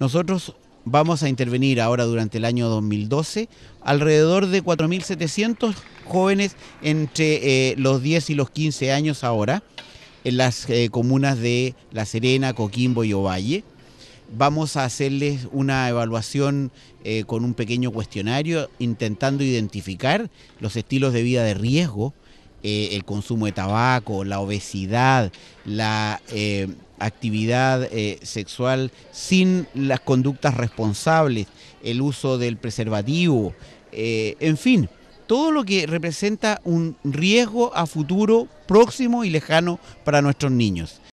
Nosotros vamos a intervenir ahora durante el año 2012 alrededor de 4.700 jóvenes entre eh, los 10 y los 15 años ahora en las eh, comunas de La Serena, Coquimbo y Ovalle. Vamos a hacerles una evaluación eh, con un pequeño cuestionario intentando identificar los estilos de vida de riesgo eh, el consumo de tabaco, la obesidad, la eh, actividad eh, sexual sin las conductas responsables, el uso del preservativo, en fin, todo lo que representa un riesgo a futuro próximo y lejano para nuestros niños.